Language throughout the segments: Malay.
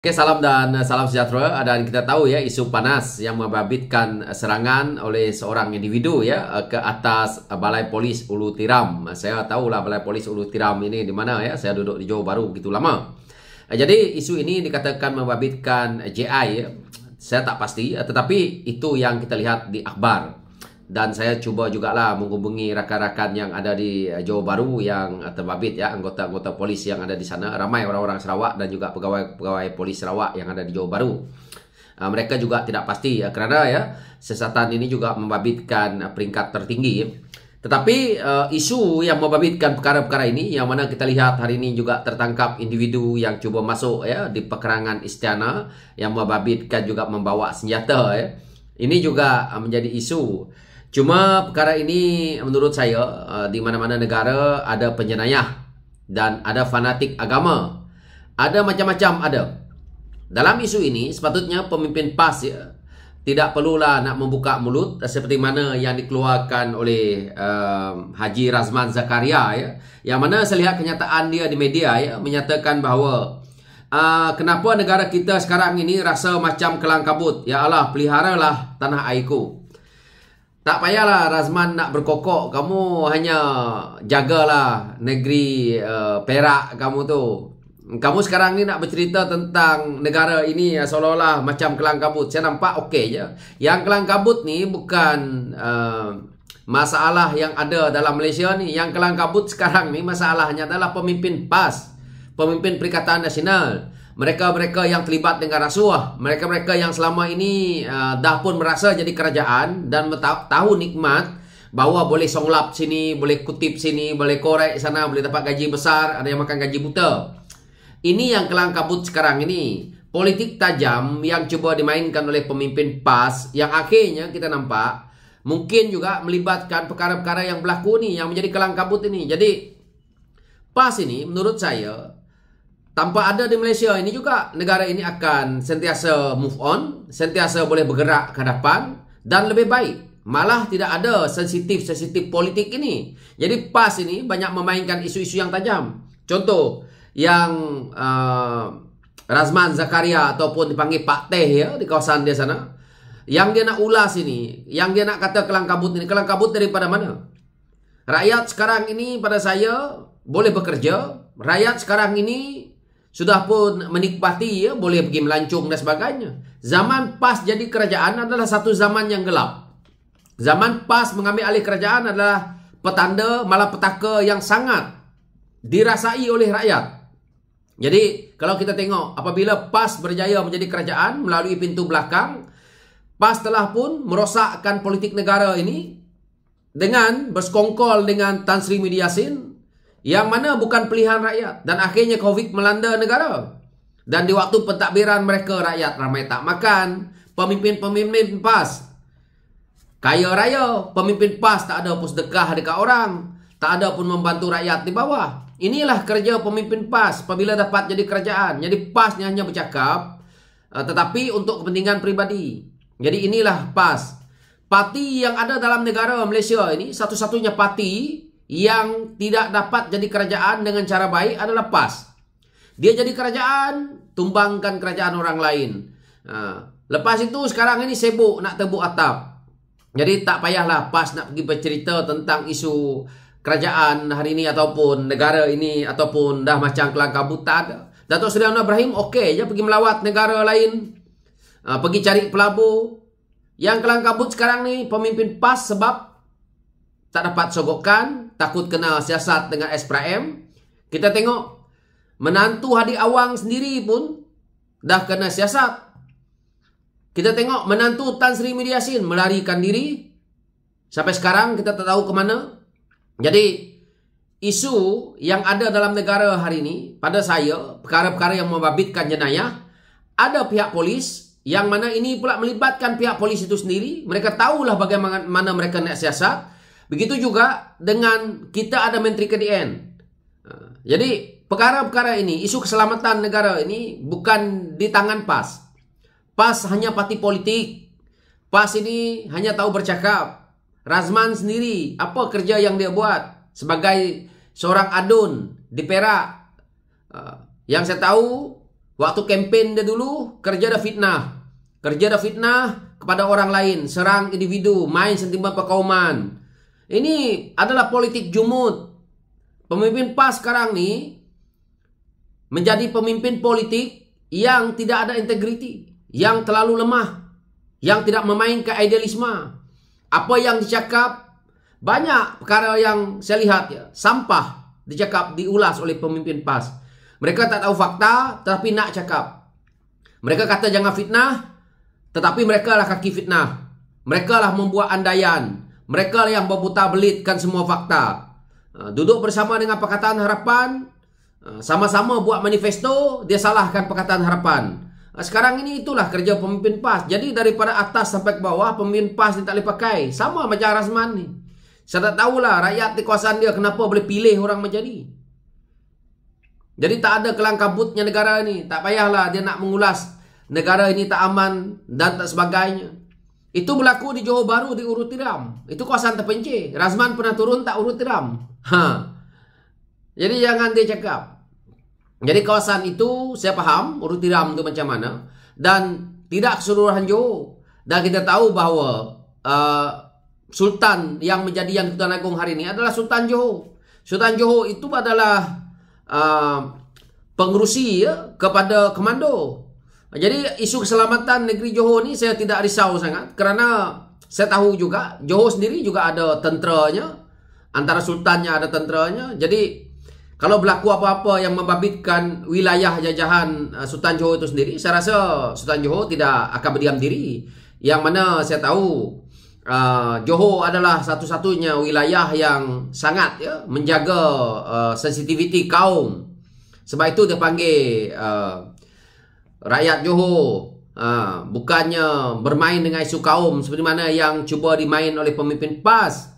Okay, salam dan eh, salam sejahtera. Dan kita tahu ya isu panas yang membabitkan serangan oleh seorang individu ya eh, ke atas Balai Polis Ulu Tiram. Saya tahu lah Balai Polis Ulu Tiram ini di mana ya. Saya duduk di Johor Baru begitu lama. Eh, jadi isu ini dikatakan membabitkan JI ya. Saya tak pasti tetapi itu yang kita lihat di akhbar dan saya cuba juga lah menghubungi rakan-rakan yang ada di eh, Johor Baru yang eh, terbabit ya anggota-anggota polis yang ada di sana ramai orang-orang Sarawak dan juga pegawai-pegawai polis Sarawak yang ada di Johor Baru ah, mereka juga tidak pasti eh, kerana ya sesatan ini juga membabitkan peringkat tertinggi tetapi uh, isu yang membabitkan perkara-perkara ini yang mana kita lihat hari ini juga tertangkap individu yang cuba masuk ya di pekerangan istana yang membabitkan juga membawa senjata ya ini juga menjadi isu Cuma perkara ini menurut saya eh, di mana-mana negara ada penjenayah dan ada fanatik agama. Ada macam-macam ada. Dalam isu ini sepatutnya pemimpin PAS ya, tidak perlulah nak membuka mulut seperti mana yang dikeluarkan oleh um, Haji Razman Zakaria ya. Yang mana saya lihat kenyataan dia di media ya menyatakan bahawa Uh, kenapa negara kita sekarang ini rasa macam kelang Ya Allah, peliharalah tanah airku tak payahlah Razman nak berkokok. Kamu hanya jagalah negeri uh, Perak kamu tu. Kamu sekarang ni nak bercerita tentang negara ini ya, seolah-olah macam kelang kabut. Saya nampak okey je. Yang kelang kabut ni bukan uh, masalah yang ada dalam Malaysia ni. Yang kelang kabut sekarang ni masalahnya adalah pemimpin PAS. Pemimpin Perikatan Nasional mereka-mereka yang terlibat dengan rasuah, mereka-mereka yang selama ini uh, dah pun merasa jadi kerajaan dan tahu nikmat bahawa boleh songlap sini, boleh kutip sini, boleh korek sana, boleh dapat gaji besar, ada yang makan gaji buta. Ini yang kelang kabut sekarang ini. Politik tajam yang cuba dimainkan oleh pemimpin PAS yang akhirnya kita nampak mungkin juga melibatkan perkara-perkara yang berlaku ini yang menjadi kelang kabut ini. Jadi PAS ini menurut saya tanpa ada di Malaysia ini juga negara ini akan sentiasa move on, sentiasa boleh bergerak ke hadapan dan lebih baik. Malah tidak ada sensitif-sensitif politik ini. Jadi PAS ini banyak memainkan isu-isu yang tajam. Contoh yang uh, Razman Zakaria ataupun dipanggil Pak Teh ya di kawasan dia sana. Yang dia nak ulas ini, yang dia nak kata kelang kabut ini, kelang kabut daripada mana? Rakyat sekarang ini pada saya boleh bekerja, rakyat sekarang ini sudah pun menikmati ya, boleh pergi melancung dan sebagainya. Zaman PAS jadi kerajaan adalah satu zaman yang gelap. Zaman PAS mengambil alih kerajaan adalah petanda malapetaka yang sangat dirasai oleh rakyat. Jadi kalau kita tengok apabila PAS berjaya menjadi kerajaan melalui pintu belakang, PAS telah pun merosakkan politik negara ini dengan berskongkol dengan Tan Sri Mediasin yang mana bukan pilihan rakyat dan akhirnya covid melanda negara dan di waktu pentadbiran mereka rakyat ramai tak makan pemimpin-pemimpin PAS kaya raya pemimpin PAS tak ada pun sedekah dekat orang tak ada pun membantu rakyat di bawah inilah kerja pemimpin PAS apabila dapat jadi kerajaan jadi PAS ni hanya bercakap eh, tetapi untuk kepentingan pribadi. jadi inilah PAS parti yang ada dalam negara Malaysia ini satu-satunya parti yang tidak dapat jadi kerajaan dengan cara baik adalah PAS. Dia jadi kerajaan, tumbangkan kerajaan orang lain. Ha. Lepas itu sekarang ini sibuk nak tebuk atap. Jadi tak payahlah PAS nak pergi bercerita tentang isu kerajaan hari ini ataupun negara ini ataupun dah macam kelangkabut tak ada. Dato' Seri Anwar Ibrahim okey je pergi melawat negara lain. Ha, pergi cari pelabur. Yang kelangkabut sekarang ni pemimpin PAS sebab tak dapat sogokan, takut kena siasat dengan SPRM. Kita tengok, menantu Hadi Awang sendiri pun dah kena siasat. Kita tengok, menantu Tan Sri Mediasin melarikan diri. Sampai sekarang kita tak tahu ke mana. Jadi, isu yang ada dalam negara hari ini, pada saya, perkara-perkara yang membabitkan jenayah, ada pihak polis, yang mana ini pula melibatkan pihak polis itu sendiri. Mereka tahulah bagaimana mereka nak siasat. Begitu juga dengan kita ada Menteri KDN. Ha. Jadi perkara-perkara ini, isu keselamatan negara ini bukan di tangan PAS. PAS hanya parti politik. PAS ini hanya tahu bercakap. Razman sendiri, apa kerja yang dia buat sebagai seorang adun di Perak. Ha. Yang saya tahu, waktu kempen dia dulu, kerja dia fitnah. Kerja dia fitnah kepada orang lain. Serang individu, main sentimen perkauman. Perkauman. Ini adalah politik jumud. Pemimpin PAS sekarang nih menjadi pemimpin politik yang tidak ada integriti, yang terlalu lemah, yang tidak memainkan idealisme. Apa yang dicakap banyak perkara yang saya lihat ya, sampah dicakap diulas oleh pemimpin PAS. Mereka tak tahu fakta tetapi nak cakap. Mereka kata jangan fitnah tetapi mereka lah kaki fitnah. Mereka lah membuat andaian. Mereka lah yang berputar belitkan semua fakta. Ah, duduk bersama dengan Pakatan Harapan. Ah, sama-sama buat manifesto. Dia salahkan Pakatan Harapan. Ah, sekarang ini itulah kerja pemimpin PAS. Jadi daripada atas sampai ke bawah, pemimpin PAS ni tak boleh pakai. Sama macam Razman ni. Saya tak tahulah rakyat di kawasan dia kenapa boleh pilih orang macam ni. Jadi tak ada kelangkabutnya negara ni. Tak payahlah dia nak mengulas negara ini tak aman dan tak sebagainya. Itu berlaku di Johor Bahru di Urut Tiram. Itu kawasan terpencil. Razman pernah turun tak Urut Tiram. Ha. Jadi jangan dia cakap. Jadi kawasan itu saya faham Urut Tiram itu macam mana. Dan tidak keseluruhan Johor. Dan kita tahu bahawa uh, Sultan yang menjadi yang Sultan Agong hari ini adalah Sultan Johor. Sultan Johor itu adalah uh, pengurusi ya, kepada komando. Jadi isu keselamatan negeri Johor ni saya tidak risau sangat kerana saya tahu juga Johor sendiri juga ada tenteranya. Antara sultannya ada tenteranya. Jadi kalau berlaku apa-apa yang membabitkan wilayah jajahan uh, Sultan Johor itu sendiri, saya rasa Sultan Johor tidak akan berdiam diri. Yang mana saya tahu uh, Johor adalah satu-satunya wilayah yang sangat ya, menjaga uh, sensitiviti kaum. Sebab itu dia panggil uh, rakyat Johor ha, bukannya bermain dengan isu kaum seperti mana yang cuba dimain oleh pemimpin PAS.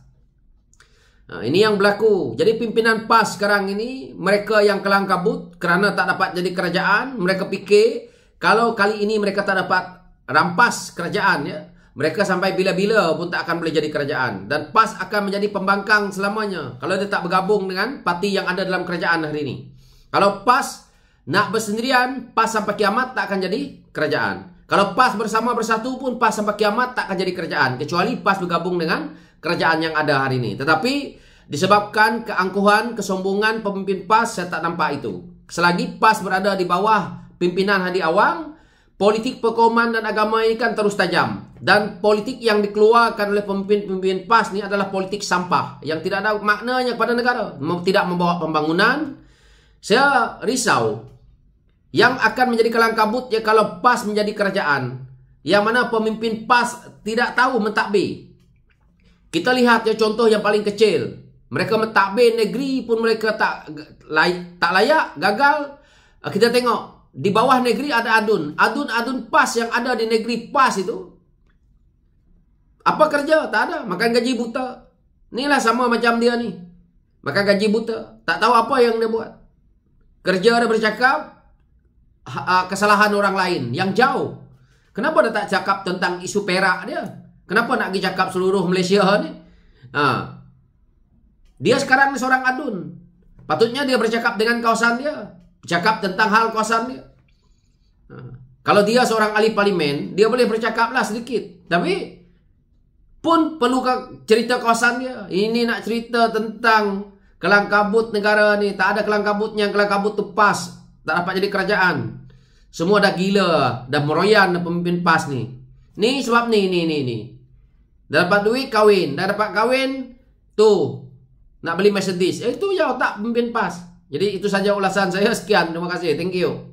Ha, ini yang berlaku. Jadi pimpinan PAS sekarang ini mereka yang kelang kabut kerana tak dapat jadi kerajaan, mereka fikir kalau kali ini mereka tak dapat rampas kerajaan ya, mereka sampai bila-bila pun tak akan boleh jadi kerajaan dan PAS akan menjadi pembangkang selamanya kalau dia tak bergabung dengan parti yang ada dalam kerajaan hari ini. Kalau PAS nak bersendirian pas sampai kiamat tak akan jadi kerajaan. Kalau pas bersama bersatu pun pas sampai kiamat tak akan jadi kerajaan. Kecuali pas bergabung dengan kerajaan yang ada hari ini. Tetapi disebabkan keangkuhan, kesombongan pemimpin pas saya tak nampak itu. Selagi pas berada di bawah pimpinan Hadi Awang, politik pekoman dan agama ini kan terus tajam. Dan politik yang dikeluarkan oleh pemimpin-pemimpin PAS ni adalah politik sampah. Yang tidak ada maknanya kepada negara. Tidak membawa pembangunan. Saya risau yang akan menjadi kelang kabut ya kalau PAS menjadi kerajaan. Yang mana pemimpin PAS tidak tahu mentakbir. Kita lihat ya contoh yang paling kecil. Mereka mentakbir negeri pun mereka tak layak, tak layak, gagal. Ah, kita tengok di bawah negeri ada adun. Adun-adun PAS yang ada di negeri PAS itu. Apa kerja? Tak ada. Makan gaji buta. Inilah sama macam dia ni. Makan gaji buta. Tak tahu apa yang dia buat. Kerja ada bercakap, Ha, ha, kesalahan orang lain yang jauh. Kenapa dia tak cakap tentang isu perak dia? Kenapa nak pergi cakap seluruh Malaysia ni? Ha. Dia sekarang ni seorang adun. Patutnya dia bercakap dengan kawasan dia. Bercakap tentang hal kawasan dia. Ha. Kalau dia seorang ahli parlimen, dia boleh bercakap lah sedikit. Tapi, pun perlu cerita kawasan dia. Ini nak cerita tentang kelangkabut negara ni. Tak ada kelangkabutnya. Kelangkabut tu pas. Tak dapat jadi kerajaan. Semua dah gila, dah meroyan dah pemimpin PAS ni. Ni sebab ni, ni, ni, ni. Dah dapat duit, kahwin. Dah dapat kahwin, tu. Nak beli Mercedes. Eh, tu tak pemimpin PAS. Jadi itu saja ulasan saya. Sekian. Terima kasih. Thank you.